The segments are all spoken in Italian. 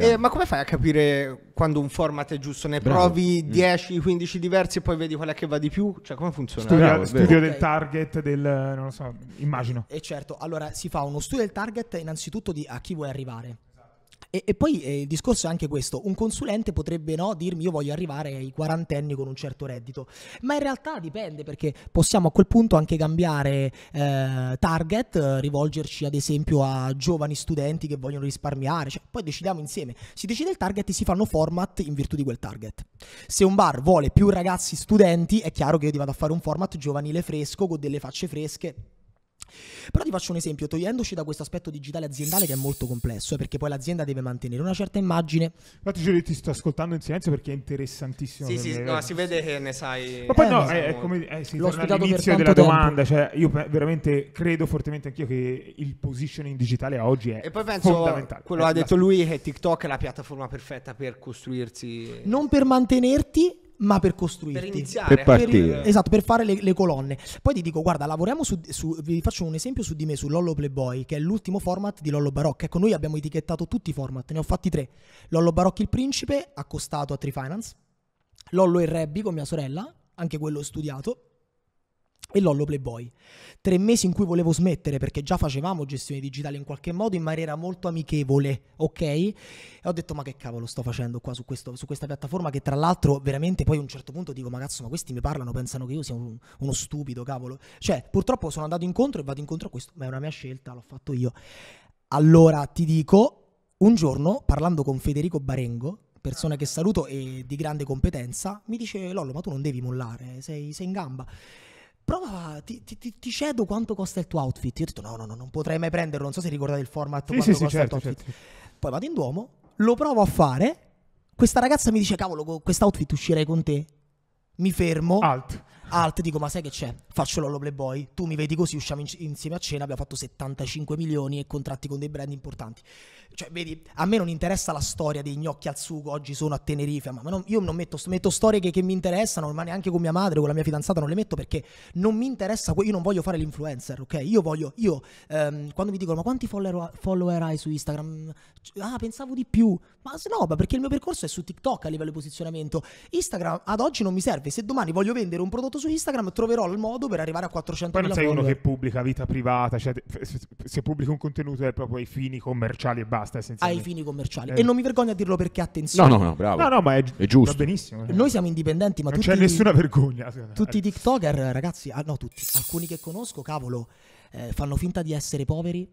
Eh, ma come fai a capire quando un format è giusto? Ne provi 10-15 mm. diversi e poi vedi qual è che va di più? Cioè, come funziona? Studio, Bravo, studio del target, del non lo so, immagino. E eh, certo, allora si fa uno studio del target innanzitutto di a chi vuoi arrivare. E, e poi eh, il discorso è anche questo, un consulente potrebbe no, dirmi io voglio arrivare ai quarantenni con un certo reddito, ma in realtà dipende perché possiamo a quel punto anche cambiare eh, target, rivolgerci ad esempio a giovani studenti che vogliono risparmiare, cioè, poi decidiamo insieme, si decide il target e si fanno format in virtù di quel target. Se un bar vuole più ragazzi studenti è chiaro che io ti vado a fare un format giovanile fresco con delle facce fresche però ti faccio un esempio, togliendoci da questo aspetto digitale aziendale che è molto complesso, eh, perché poi l'azienda deve mantenere una certa immagine. Infatti, Giulio, ti sto ascoltando in silenzio perché è interessantissimo. Sì, sì, no, eh. si vede che ne sai. Ma poi eh, no, è, è, come eh, si L'ho all'inizio della tempo. domanda. Cioè, io veramente credo fortemente anch'io che il positioning digitale oggi è e poi penso fondamentale. Quello ha eh, detto lui che TikTok è la piattaforma perfetta per costruirsi. Non per mantenerti, ma per costruirti. Per iniziare. Per partire. Per, esatto, per fare le, le, colonne. Poi ti dico, guarda, lavoriamo su, su, vi faccio un esempio su di me, su Lollo Playboy, che è l'ultimo format di Lollo Barocca. Ecco, noi abbiamo etichettato tutti i format, ne ho fatti tre. Lollo Barocca il Principe, accostato a Trifinance. Lollo e Rebby con mia sorella, anche quello studiato e Lollo Playboy. Tre mesi in cui volevo smettere perché già facevamo gestione digitale in qualche modo in maniera molto amichevole, ok? E ho detto ma che cavolo sto facendo qua su, questo, su questa piattaforma che tra l'altro veramente poi a un certo punto dico ma cazzo ma questi mi parlano, pensano che io sia un, uno stupido, cavolo. Cioè purtroppo sono andato incontro e vado incontro a questo, ma è una mia scelta, l'ho fatto io. Allora ti dico, un giorno parlando con Federico Barengo, persona che saluto e di grande competenza, mi dice Lollo ma tu non devi mollare, sei, sei in gamba prova, ti, ti, ti, cedo quanto costa il tuo outfit. Io ho detto, no, no, no, non potrei mai prenderlo, non so se ricordate il format, sì, quanto sì, costa certo, il certo. certo Poi vado in Duomo, lo provo a fare, questa ragazza mi dice, cavolo, con quest'outfit uscirei con te. Mi fermo. Alt alt, dico ma sai che c'è? Faccio l'Ollo Playboy, tu mi vedi così, usciamo in- insieme a cena, abbiamo fatto 75 milioni e contratti con dei brand importanti. Cioè, vedi, a me non interessa la storia dei gnocchi al sugo, oggi sono a Tenerife, ma non, io non metto, metto storie che, che, mi interessano, ma neanche con mia madre, con la mia fidanzata non le metto perché non mi interessa, io non voglio fare l'influencer, ok? Io voglio, io, ehm, quando mi dicono ma quanti follower, follower hai su Instagram? Ah, pensavo di più, ma no, ma perché il mio percorso è su TikTok a livello di posizionamento. Instagram ad oggi non mi serve, se domani voglio vendere un prodotto su Instagram troverò il modo per arrivare a 400.000 Poi non sei uno che pubblica vita privata, cioè se pubblica un contenuto è proprio ai fini commerciali e basta Ai fini commerciali. Eh. E non mi vergogno a dirlo perché attenzione. No, no, no, bravo. No, no, ma è, è giusto. Va benissimo. Eh. Noi siamo indipendenti, ma non tutti... c'è nessuna vergogna. Tutti i TikToker, ragazzi, ah, no tutti, alcuni che conosco, cavolo, eh, fanno finta di essere poveri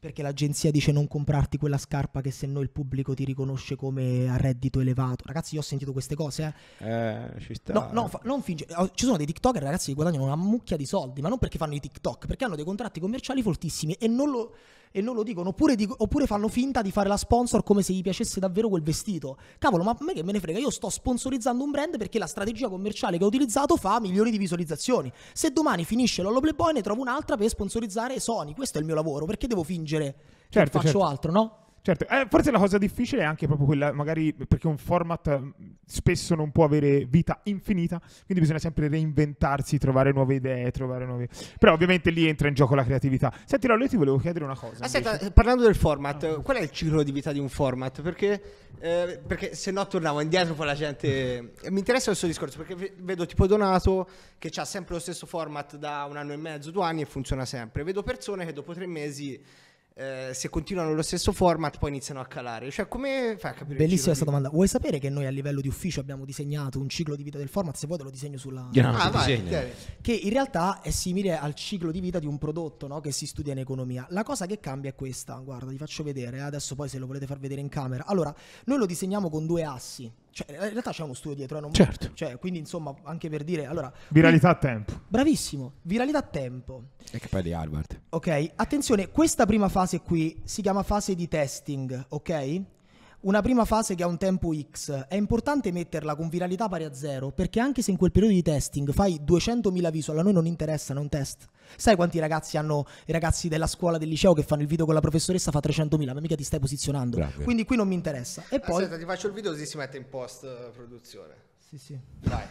perché l'agenzia dice non comprarti quella scarpa che se no il pubblico ti riconosce come a reddito elevato. Ragazzi, io ho sentito queste cose. Eh, eh ci sta. No, no, fa- non finge. Eh, ci sono dei TikToker, ragazzi, che guadagnano una mucchia di soldi, ma non perché fanno i TikTok, perché hanno dei contratti commerciali fortissimi e non lo e non lo dicono, oppure, dico, oppure, fanno finta di fare la sponsor come se gli piacesse davvero quel vestito. Cavolo, ma a me che me ne frega, io sto sponsorizzando un brand perché la strategia commerciale che ho utilizzato fa milioni di visualizzazioni. Se domani finisce l'Ollo Playboy ne trovo un'altra per sponsorizzare Sony, questo è il mio lavoro, perché devo fingere certo, che faccio certo. altro, no? Certo, eh, forse la cosa difficile è anche proprio quella, magari perché un format mm, spesso non può avere vita infinita, quindi bisogna sempre reinventarsi, trovare nuove idee, trovare nuove... Però ovviamente lì entra in gioco la creatività. Senti, allora ti volevo chiedere una cosa. Aspetta, eh, parlando del format, ah. qual è il ciclo di vita di un format? Perché, eh, perché se no tornavo indietro poi la gente... Eh, mi interessa questo discorso, perché vedo tipo Donato che ha sempre lo stesso format da un anno e mezzo, due anni e funziona sempre. Vedo persone che dopo tre mesi eh, se continuano lo stesso format poi iniziano a calare. Cioè, come fai a capire? Bellissima questa domanda. Vuoi sapere che noi a livello di ufficio abbiamo disegnato un ciclo di vita del format? Se vuoi te lo disegno sulla... no, ah, vai, che in realtà è simile al ciclo di vita di un prodotto no? che si studia in economia. La cosa che cambia è questa, guarda, vi faccio vedere, adesso poi se lo volete far vedere in camera. Allora, noi lo disegniamo con due assi, cioè, in realtà c'è uno studio dietro, eh, non... certo. Cioè, quindi insomma, anche per dire, allora, viralità quindi... a tempo. Bravissimo, viralità a tempo. E che poi di Harvard. Ok, attenzione, questa prima fase qui si chiama fase di testing, ok? una prima fase che ha un tempo X, è importante metterla con viralità pari a zero, perché anche se in quel periodo di testing fai 200.000 visual, a noi non interessano un test. Sai quanti ragazzi hanno, i ragazzi della scuola, del liceo che fanno il video con la professoressa fa 300.000, ma mica ti stai posizionando. Bravo. Quindi qui non mi interessa. E poi... Aspetta, ti faccio il video così si mette in post eh, produzione. Sì, sì. Vai.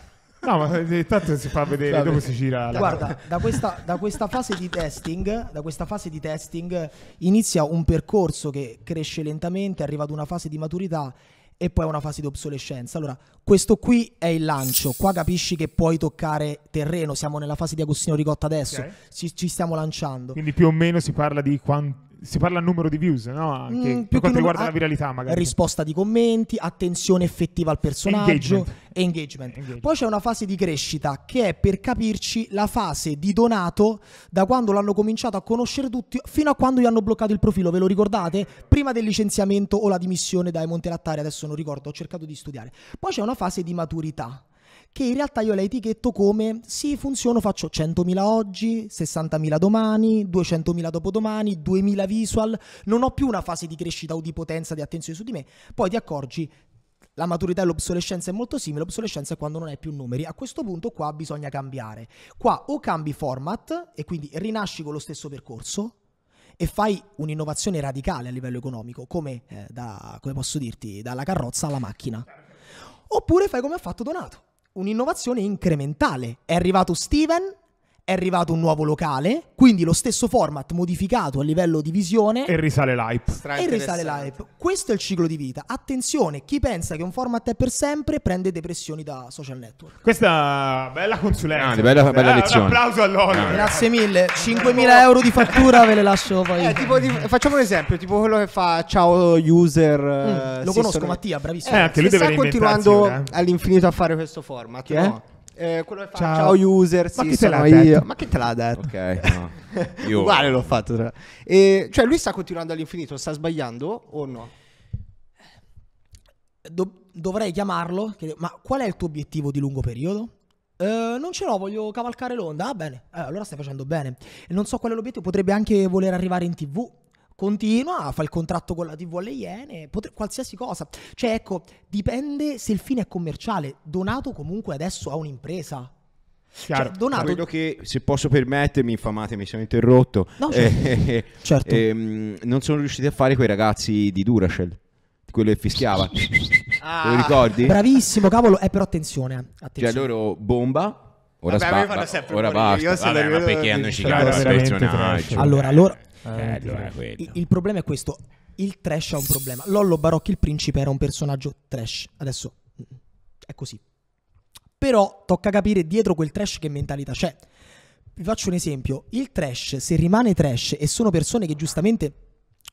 No, ma eh, intanto si fa vedere Vabbè. dopo si gira. La... Guarda, da questa, da questa, fase di testing, da questa fase di testing inizia un percorso che cresce lentamente, arriva ad una fase di maturità e poi a una fase di obsolescenza. Allora, questo qui è il lancio, qua capisci che puoi toccare terreno, siamo nella fase di Agostino Ricotta adesso, okay. ci, ci stiamo lanciando. Quindi più o meno si parla di quanto si parla al numero di views, no? Mm, Anche mm, per quanto riguarda la viralità, magari. Risposta di commenti, attenzione effettiva al personaggio engagement. engagement. engagement. Poi c'è una fase di crescita che è per capirci la fase di Donato da quando l'hanno cominciato a conoscere tutti fino a quando gli hanno bloccato il profilo, ve lo ricordate? Prima del licenziamento o la dimissione dai Montelattari, adesso non ricordo, ho cercato di studiare. Poi c'è una fase di maturità che in realtà io la etichetto come sì, funziono, faccio 100.000 oggi, 60.000 domani, 200.000 dopodomani, 2.000 visual, non ho più una fase di crescita o di potenza, di attenzione su di me, poi ti accorgi la maturità e l'obsolescenza è molto simile, l'obsolescenza è quando non hai più numeri. A questo punto qua bisogna cambiare. Qua o cambi format e quindi rinasci con lo stesso percorso e fai un'innovazione radicale a livello economico, come, eh, da, come posso dirti, dalla carrozza alla macchina. Oppure fai come ha fatto Donato un'innovazione incrementale. È arrivato Steven, è arrivato un nuovo locale, quindi lo stesso format modificato a livello di visione. E risale l'hype. E risale l'hype. Questo è il ciclo di vita. Attenzione, chi pensa che un format è per sempre prende depressioni da social network. Questa bella consulenza. Grande, bella, bella eh, lezione. Un applauso all'Olio. Grazie mille. 5.000 eh, euro di fattura ve le lascio poi. Eh, tipo, facciamo un esempio, tipo quello che fa ciao user. Mm, lo eh, conosco sono... Mattia, bravissimo. Eh, anche lui deve sta continuando all'infinito a fare questo format. Che no? È? eh, quello che fa ciao, ciao user, ma sì, chi te l'ha io. Detto? Ma chi te l'ha detto? Ok, no. io. Uguale l'ho fatto. Tra... E, cioè lui sta continuando all'infinito, sta sbagliando o no? Do- dovrei chiamarlo, ma qual è il tuo obiettivo di lungo periodo? Uh, non ce l'ho, voglio cavalcare l'onda. Ah, bene. Eh, allora stai facendo bene. Non so qual è l'obiettivo. Potrebbe anche voler arrivare in tv continua, fa il contratto con la TV alle Iene, potre, qualsiasi cosa. Cioè, ecco, dipende se il fine è commerciale. Donato comunque adesso ha un'impresa. Cioè, chiaro, cioè, Donato... Credo che, se posso permettermi, infamate, mi sono interrotto. No, eh, certo. Eh, certo. Ehm, non sono riusciti a fare quei ragazzi di Duracell, quello che fischiava. ah, lo ricordi? Bravissimo, cavolo. Eh, però attenzione. Eh, cioè, attenzione. Cioè, loro bomba Ora, Vabbè, sba- ora basta. Io Vabbè, ma perché hanno ciclato il personaggio? Allora, loro... Eh, eh, allora il, problema è questo. Il trash ha un problema. Lollo Barocchi, il principe, era un personaggio trash. Adesso mm, è così. Però tocca capire dietro quel trash che mentalità c'è. Vi faccio un esempio. Il trash, se rimane trash e sono persone che giustamente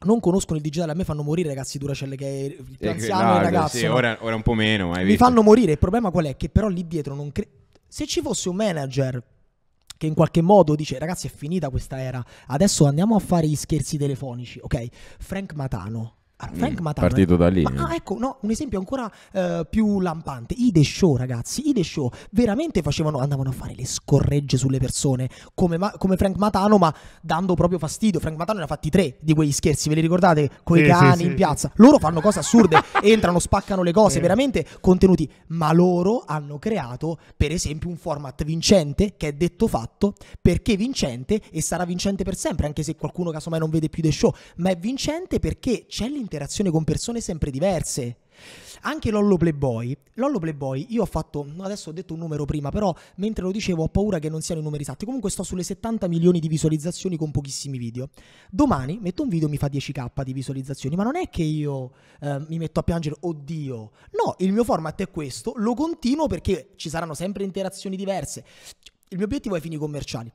non conoscono il digitale, a me fanno morire ragazzi Duracelle che è il eh, più anziano eh, no, ragazzo. Sì, no? ora, ora, un po' meno. Mi fanno morire. Il problema qual è? Che però lì dietro non credo se ci fosse un manager che in qualche modo dice ragazzi è finita questa era, adesso andiamo a fare gli scherzi telefonici, ok? Frank Matano Ah, mm, Frank Matano. Partito da lì. Ma, ah, ecco, no, un esempio ancora eh, più lampante. I The Show, ragazzi. I The Show veramente facevano, andavano a fare le scorregge sulle persone, come, ma, come Frank Matano, ma dando proprio fastidio. Frank Matano ne ha fatti tre di quegli scherzi, ve li ricordate? Con i sì, cani sì, in piazza. Loro fanno cose assurde, entrano, spaccano le cose, veramente contenuti. Ma loro hanno creato, per esempio, un format vincente, che è detto fatto, perché vincente e sarà vincente per sempre, anche se qualcuno casomai non vede più The Show. Ma è vincente perché c'è l'interesse interazione con persone sempre diverse. Anche Lollo Playboy, Lollo Playboy, io ho fatto, adesso ho detto un numero prima, però mentre lo dicevo ho paura che non siano i numeri esatti, comunque sto sulle 70 milioni di visualizzazioni con pochissimi video. Domani metto un video e mi fa 10k di visualizzazioni, ma non è che io eh, mi metto a piangere, oddio, no, il mio format è questo, lo continuo perché ci saranno sempre interazioni diverse. Il mio obiettivo è fini commerciali.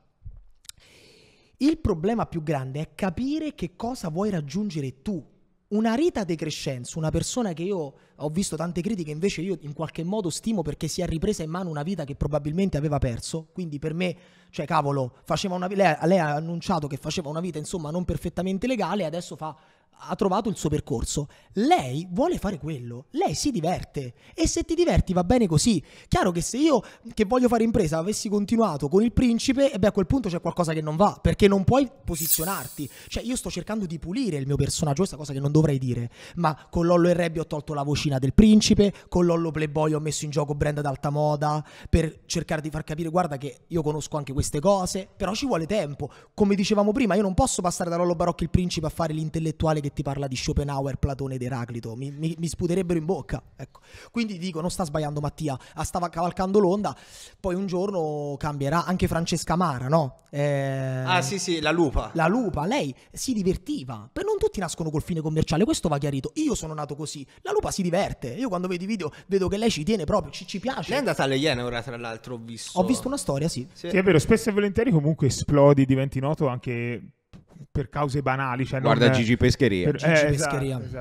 Il problema più grande è capire che cosa vuoi raggiungere tu una Rita De Crescenzo, una persona che io ho visto tante critiche, invece io in qualche modo stimo perché si è ripresa in mano una vita che probabilmente aveva perso, quindi per me, cioè cavolo, faceva una, lei, lei ha annunciato che faceva una vita insomma non perfettamente legale, e adesso fa ha trovato il suo percorso. Lei vuole fare quello, lei si diverte e se ti diverti va bene così. Chiaro che se io che voglio fare impresa avessi continuato con il principe, e beh a quel punto c'è qualcosa che non va, perché non puoi posizionarti. Cioè io sto cercando di pulire il mio personaggio, questa cosa che non dovrei dire, ma con Lollo e Rebbi ho tolto la vocina del principe, con Lollo Playboy ho messo in gioco brand ad alta moda per cercare di far capire guarda che io conosco anche queste cose, però ci vuole tempo. Come dicevamo prima, io non posso passare da Lollo Barocchi il principe a fare l'intellettuale che ti parla di Schopenhauer, Platone ed Eraclito, mi, mi, mi sputerebbero in bocca. Ecco. Quindi dico, non sta sbagliando Mattia, ah, stava cavalcando l'onda, poi un giorno cambierà anche Francesca Mara, no? Eh... Ah sì sì, la lupa. La lupa, lei si divertiva, per non tutti nascono col fine commerciale, questo va chiarito, io sono nato così, la lupa si diverte, io quando vedo i video vedo che lei ci tiene proprio, ci, ci piace. Lei è andata alle Iene ora tra l'altro, ho visto. Ho visto una storia, sì. Sì, sì è vero, spesso e volentieri comunque esplodi, diventi noto anche per cause banali. Cioè Guarda non, Gigi Pescheria. Per, eh, Gigi esatto, Esatto.